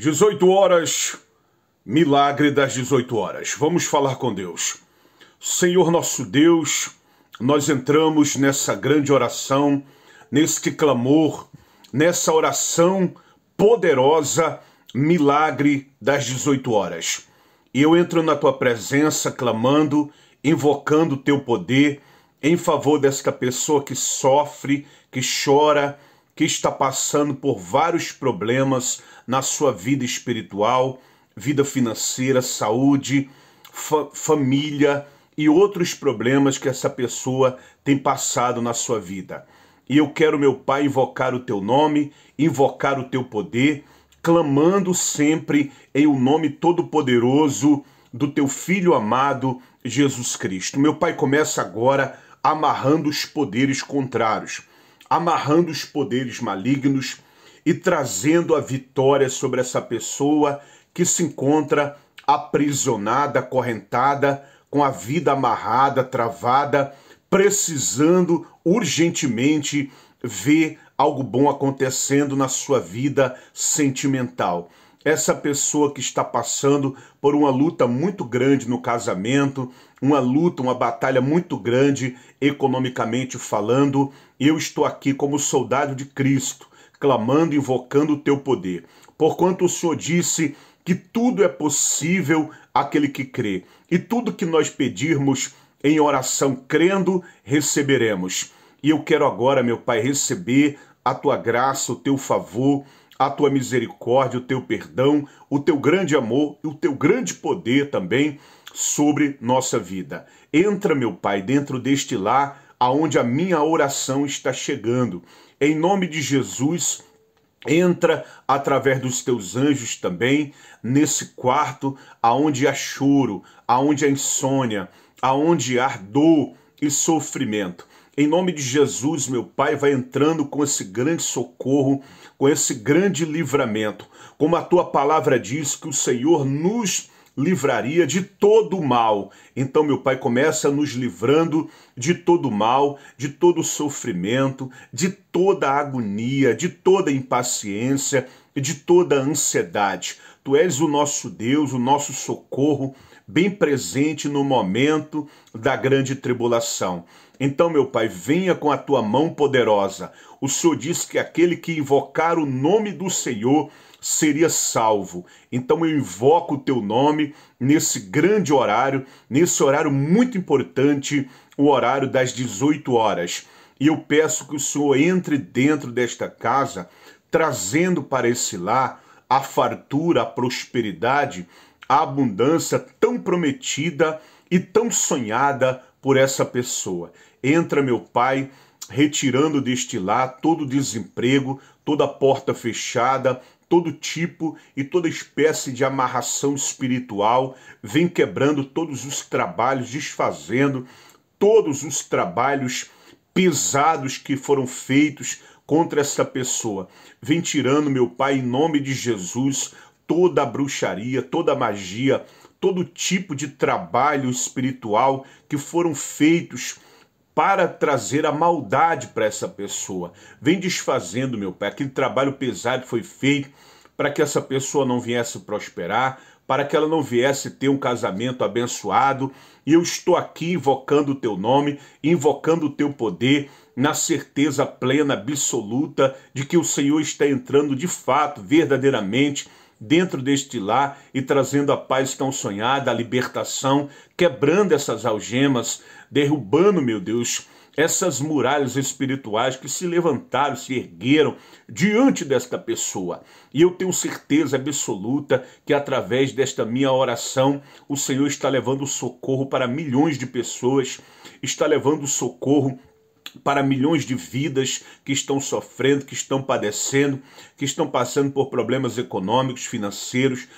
18 horas, milagre das 18 horas. Vamos falar com Deus. Senhor nosso Deus, nós entramos nessa grande oração, neste clamor, nessa oração poderosa, milagre das 18 horas. E eu entro na tua presença clamando, invocando o teu poder em favor desta pessoa que sofre, que chora, que está passando por vários problemas na sua vida espiritual, vida financeira, saúde, fa família e outros problemas que essa pessoa tem passado na sua vida. E eu quero, meu Pai, invocar o teu nome, invocar o teu poder, clamando sempre em o um nome todo-poderoso do teu filho amado Jesus Cristo. Meu Pai começa agora amarrando os poderes contrários amarrando os poderes malignos e trazendo a vitória sobre essa pessoa que se encontra aprisionada, correntada, com a vida amarrada, travada, precisando urgentemente ver algo bom acontecendo na sua vida sentimental essa pessoa que está passando por uma luta muito grande no casamento, uma luta, uma batalha muito grande economicamente falando, eu estou aqui como soldado de Cristo, clamando, invocando o teu poder. Porquanto o Senhor disse que tudo é possível àquele que crê, e tudo que nós pedirmos em oração crendo, receberemos. E eu quero agora, meu Pai, receber a tua graça, o teu favor, a tua misericórdia, o teu perdão, o teu grande amor e o teu grande poder também sobre nossa vida. Entra, meu Pai, dentro deste lar aonde a minha oração está chegando. Em nome de Jesus, entra através dos teus anjos também nesse quarto aonde há choro, aonde há insônia, aonde há dor e sofrimento. Em nome de Jesus, meu Pai, vai entrando com esse grande socorro, com esse grande livramento. Como a tua palavra diz que o Senhor nos livraria de todo o mal. Então, meu Pai, começa nos livrando de todo o mal, de todo o sofrimento, de toda a agonia, de toda a impaciência, de toda a ansiedade. Tu és o nosso Deus, o nosso socorro, bem presente no momento da grande tribulação. Então, meu Pai, venha com a tua mão poderosa. O Senhor diz que aquele que invocar o nome do Senhor seria salvo. Então eu invoco o teu nome nesse grande horário, nesse horário muito importante, o horário das 18 horas. E eu peço que o Senhor entre dentro desta casa, trazendo para esse lar a fartura, a prosperidade, a abundância tão prometida e tão sonhada por essa pessoa. Entra, meu Pai, retirando deste lar todo desemprego, toda porta fechada, todo tipo e toda espécie de amarração espiritual, vem quebrando todos os trabalhos, desfazendo todos os trabalhos pesados que foram feitos contra essa pessoa. Vem tirando, meu Pai, em nome de Jesus, toda a bruxaria, toda a magia, todo tipo de trabalho espiritual que foram feitos para trazer a maldade para essa pessoa. Vem desfazendo, meu Pai, aquele trabalho pesado que foi feito para que essa pessoa não viesse prosperar, para que ela não viesse ter um casamento abençoado. E eu estou aqui invocando o teu nome, invocando o teu poder, na certeza plena, absoluta, de que o Senhor está entrando de fato, verdadeiramente dentro deste lar e trazendo a paz tão sonhada, a libertação, quebrando essas algemas, derrubando, meu Deus, essas muralhas espirituais que se levantaram, se ergueram diante desta pessoa. E eu tenho certeza absoluta que através desta minha oração, o Senhor está levando socorro para milhões de pessoas, está levando socorro para milhões de vidas que estão sofrendo, que estão padecendo, que estão passando por problemas econômicos, financeiros,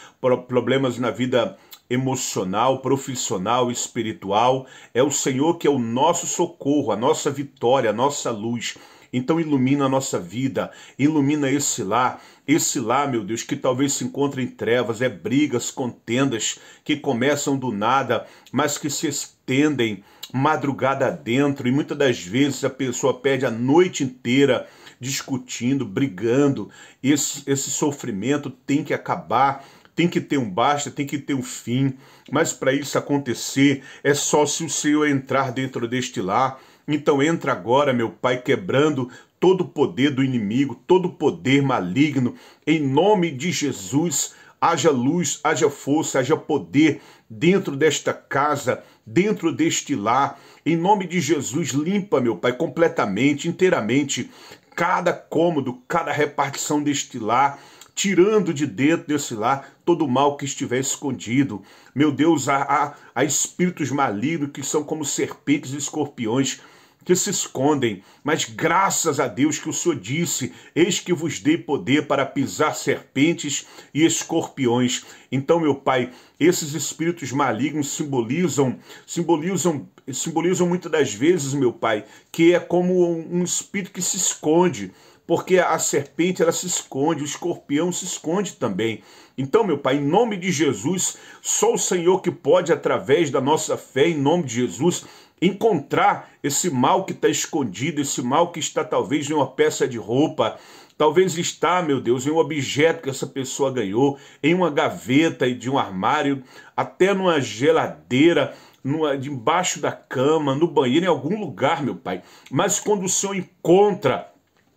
problemas na vida emocional, profissional, espiritual. É o Senhor que é o nosso socorro, a nossa vitória, a nossa luz. Então ilumina a nossa vida, ilumina esse lá, esse lá, meu Deus, que talvez se encontre em trevas, é brigas, contendas que começam do nada, mas que se estendem madrugada dentro e muitas das vezes a pessoa perde a noite inteira discutindo, brigando. Esse, esse sofrimento tem que acabar tem que ter um basta, tem que ter um fim. Mas para isso acontecer, é só se o Senhor entrar dentro deste lar, então entra agora, meu Pai, quebrando todo o poder do inimigo, todo o poder maligno, em nome de Jesus. Haja luz, haja força, haja poder dentro desta casa, dentro deste lar. Em nome de Jesus, limpa, meu Pai, completamente, inteiramente, cada cômodo, cada repartição deste lar, tirando de dentro desse lar todo mal que estiver escondido. Meu Deus, há, há, há espíritos malignos que são como serpentes e escorpiões que se escondem, mas graças a Deus que o Senhor disse: Eis que vos dei poder para pisar serpentes e escorpiões. Então, meu Pai, esses espíritos malignos simbolizam, simbolizam, simbolizam muitas das vezes, meu Pai, que é como um espírito que se esconde, porque a serpente ela se esconde, o escorpião se esconde também. Então, meu Pai, em nome de Jesus, só o Senhor que pode, através da nossa fé, em nome de Jesus, encontrar esse mal que está escondido, esse mal que está talvez em uma peça de roupa, Talvez está, meu Deus, em um objeto que essa pessoa ganhou, em uma gaveta de um armário, até numa geladeira, numa, debaixo da cama, no banheiro, em algum lugar, meu Pai. Mas quando o Senhor encontra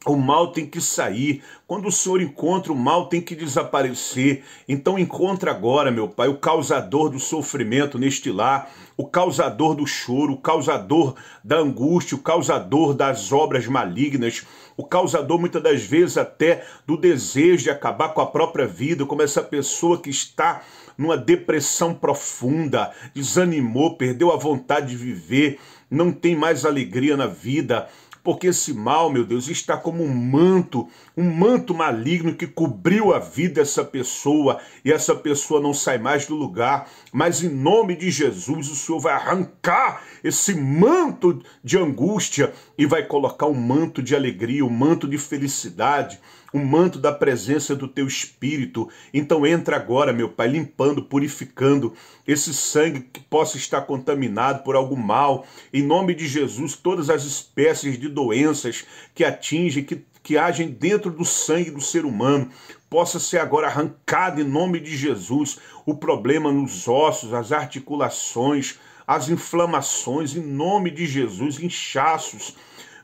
o mal tem que sair. Quando o Senhor encontra, o mal tem que desaparecer. Então encontra agora, meu Pai, o causador do sofrimento neste lar, o causador do choro, o causador da angústia, o causador das obras malignas, o causador muitas das vezes até do desejo de acabar com a própria vida, como essa pessoa que está numa depressão profunda, desanimou, perdeu a vontade de viver, não tem mais alegria na vida porque esse mal, meu Deus, está como um manto, um manto maligno que cobriu a vida dessa pessoa e essa pessoa não sai mais do lugar. Mas em nome de Jesus, o Senhor vai arrancar esse manto de angústia e vai colocar um manto de alegria, um manto de felicidade o manto da presença do teu espírito. Então entra agora, meu Pai, limpando, purificando esse sangue que possa estar contaminado por algum mal. Em nome de Jesus, todas as espécies de doenças que atingem, que que agem dentro do sangue do ser humano possa ser agora arrancado em nome de Jesus. O problema nos ossos, as articulações, as inflamações, em nome de Jesus, inchaços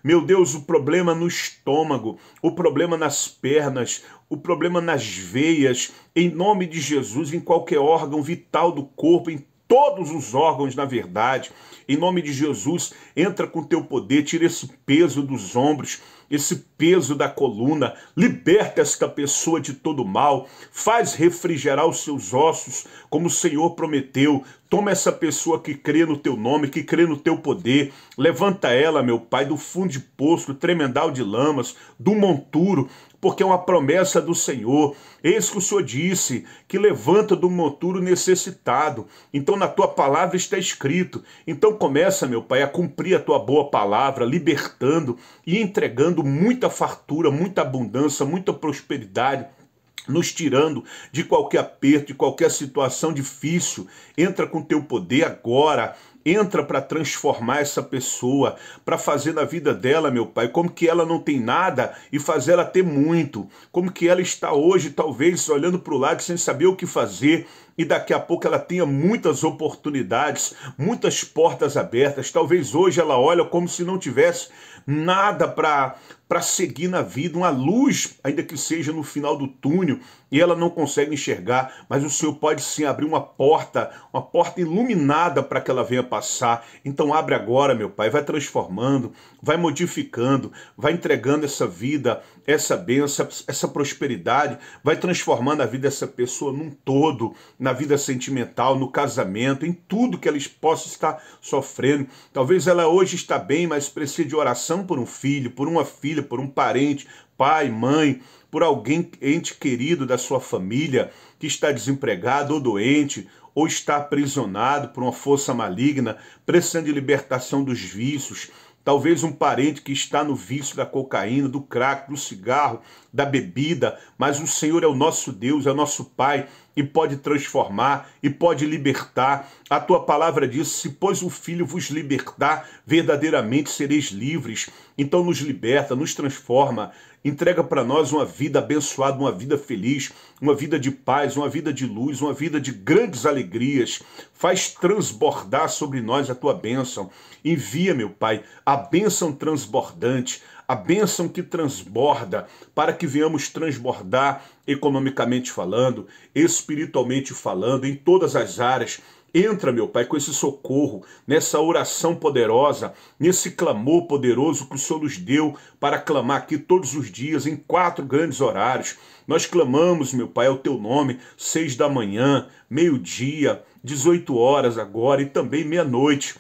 meu Deus, o problema no estômago, o problema nas pernas, o problema nas veias, em nome de Jesus, em qualquer órgão vital do corpo, em todos os órgãos, na verdade. Em nome de Jesus, entra com teu poder, tira esse peso dos ombros, esse peso da coluna, liberta esta pessoa de todo mal, faz refrigerar os seus ossos, como o Senhor prometeu. Toma essa pessoa que crê no teu nome, que crê no teu poder, levanta ela, meu Pai, do fundo de poço, do tremendal de lamas, do monturo, porque é uma promessa do Senhor. Eis que o Senhor disse que levanta do monturo necessitado. Então na tua palavra está escrito. Então começa, meu Pai, a cumprir a tua boa palavra, libertando e entregando muita fartura, muita abundância, muita prosperidade nos tirando de qualquer aperto, de qualquer situação difícil. Entra com teu poder agora entra para transformar essa pessoa, para fazer na vida dela, meu Pai, como que ela não tem nada e fazer ela ter muito, como que ela está hoje, talvez, olhando para o lado sem saber o que fazer, e daqui a pouco ela tenha muitas oportunidades, muitas portas abertas. Talvez hoje ela olhe como se não tivesse nada para para seguir na vida, uma luz, ainda que seja no final do túnel, e ela não consegue enxergar, mas o Senhor pode sim abrir uma porta, uma porta iluminada para que ela venha passar. Então abre agora, meu Pai, vai transformando, vai modificando, vai entregando essa vida, essa bênção, essa prosperidade, vai transformando a vida dessa pessoa num todo, na na vida sentimental, no casamento, em tudo que ela possa estar sofrendo. Talvez ela hoje está bem, mas precisa de oração por um filho, por uma filha, por um parente, pai, mãe, por alguém ente querido da sua família que está desempregado ou doente, ou está aprisionado por uma força maligna, precisando de libertação dos vícios. Talvez um parente que está no vício da cocaína, do crack, do cigarro, da bebida, mas o Senhor é o nosso Deus, é o nosso Pai e pode transformar e pode libertar. A tua palavra diz: se pois o Filho vos libertar, verdadeiramente sereis livres. Então nos liberta, nos transforma, entrega para nós uma vida abençoada, uma vida feliz, uma vida de paz, uma vida de luz, uma vida de grandes alegrias. Faz transbordar sobre nós a tua bênção. Envia, meu Pai, a bênção transbordante, a bênção que transborda, para que venhamos transbordar economicamente falando, espiritualmente falando, em todas as áreas. Entra, meu Pai, com esse socorro, nessa oração poderosa, nesse clamor poderoso que o Senhor nos deu para clamar aqui todos os dias, em quatro grandes horários. Nós clamamos, meu Pai, ao teu nome, seis da manhã, meio-dia, 18 horas agora e também meia-noite.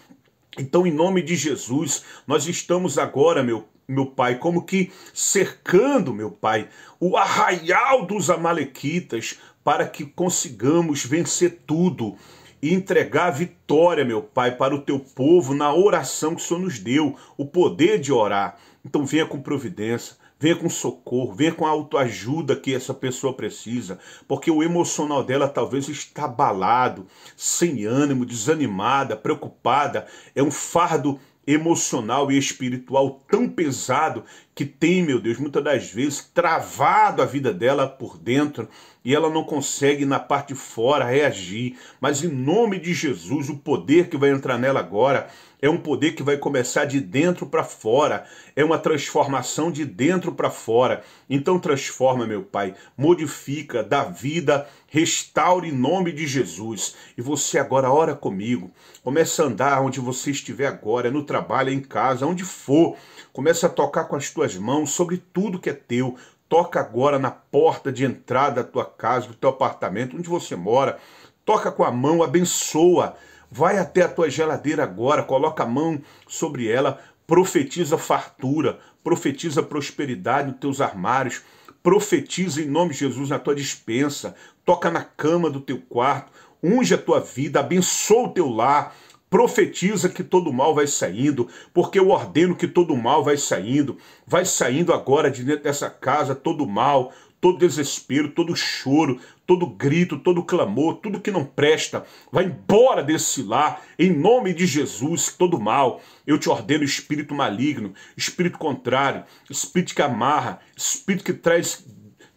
Então, em nome de Jesus, nós estamos agora, meu meu pai, como que cercando, meu pai, o arraial dos Amalequitas, para que consigamos vencer tudo e entregar a vitória, meu pai, para o teu povo na oração que o Senhor nos deu, o poder de orar. Então venha com providência, venha com socorro, venha com a autoajuda que essa pessoa precisa, porque o emocional dela talvez está abalado, sem ânimo, desanimada, preocupada, é um fardo emocional e espiritual tão pesado que tem, meu Deus, muitas das vezes travado a vida dela por dentro e ela não consegue na parte de fora reagir. Mas em nome de Jesus, o poder que vai entrar nela agora é um poder que vai começar de dentro para fora, é uma transformação de dentro para fora. Então transforma, meu Pai, modifica, dá vida Restaure em nome de Jesus. E você agora ora comigo. Começa a andar onde você estiver agora, no trabalho, em casa, onde for. Começa a tocar com as tuas mãos sobre tudo que é teu. Toca agora na porta de entrada da tua casa, do teu apartamento, onde você mora. Toca com a mão, abençoa. Vai até a tua geladeira agora, coloca a mão sobre ela, profetiza fartura, profetiza prosperidade nos teus armários, profetiza em nome de Jesus na tua dispensa, toca na cama do teu quarto, unge a tua vida, abençoa o teu lar, profetiza que todo mal vai saindo, porque eu ordeno que todo mal vai saindo, vai saindo agora de dentro dessa casa todo mal, todo desespero, todo choro, todo grito, todo clamor, tudo que não presta, vai embora desse lar, em nome de Jesus, todo mal. Eu te ordeno espírito maligno, espírito contrário, espírito que amarra, espírito que traz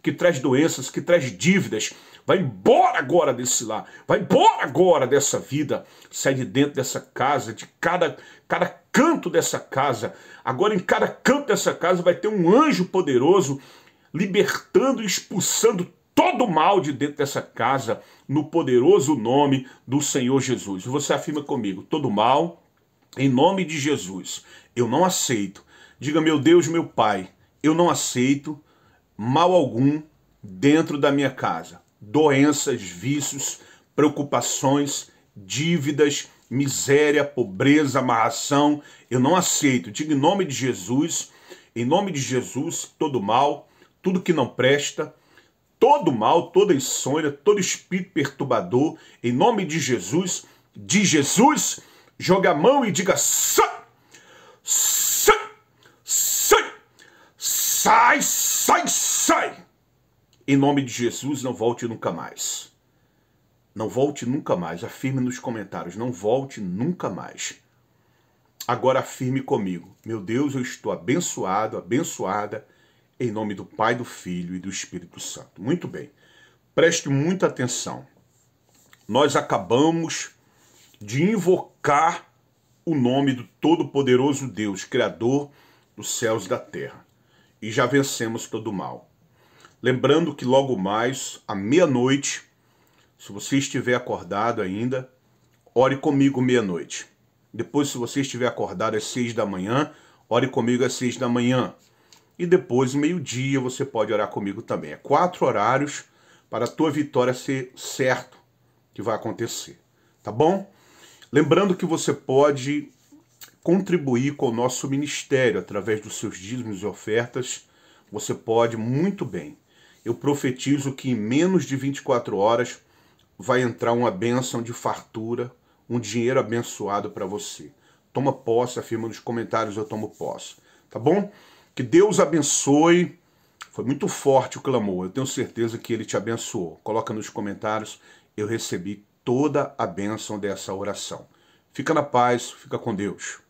que traz doenças, que traz dívidas, Vai embora agora desse lá, Vai embora agora dessa vida. Sai de dentro dessa casa, de cada, cada canto dessa casa. Agora em cada canto dessa casa vai ter um anjo poderoso libertando e expulsando todo o mal de dentro dessa casa no poderoso nome do Senhor Jesus. Você afirma comigo, todo mal em nome de Jesus. Eu não aceito. Diga, meu Deus, meu Pai, eu não aceito mal algum dentro da minha casa doenças, vícios, preocupações, dívidas, miséria, pobreza, amarração. Eu não aceito. Diga em nome de Jesus, em nome de Jesus, todo mal, tudo que não presta, todo mal, toda insônia, todo espírito perturbador, em nome de Jesus, de Jesus, joga a mão e diga: sai, sai, sai, sai, sai. sai. Em nome de Jesus, não volte nunca mais. Não volte nunca mais. Afirme nos comentários, não volte nunca mais. Agora afirme comigo, meu Deus, eu estou abençoado, abençoada, em nome do Pai, do Filho e do Espírito Santo. Muito bem. Preste muita atenção. Nós acabamos de invocar o nome do Todo-Poderoso Deus, Criador dos céus e da terra. E já vencemos todo o mal. Lembrando que logo mais, à meia-noite, se você estiver acordado ainda, ore comigo meia-noite. Depois, se você estiver acordado às seis da manhã, ore comigo às seis da manhã. E depois, meio-dia, você pode orar comigo também. É quatro horários para a tua vitória ser certo que vai acontecer, tá bom? Lembrando que você pode contribuir com o nosso ministério através dos seus dízimos e ofertas. Você pode muito bem eu profetizo que em menos de 24 horas vai entrar uma bênção de fartura, um dinheiro abençoado para você. Toma posse, afirma nos comentários, eu tomo posse. Tá bom? Que Deus abençoe. Foi muito forte o clamor, eu tenho certeza que ele te abençoou. Coloca nos comentários, eu recebi toda a bênção dessa oração. Fica na paz, fica com Deus.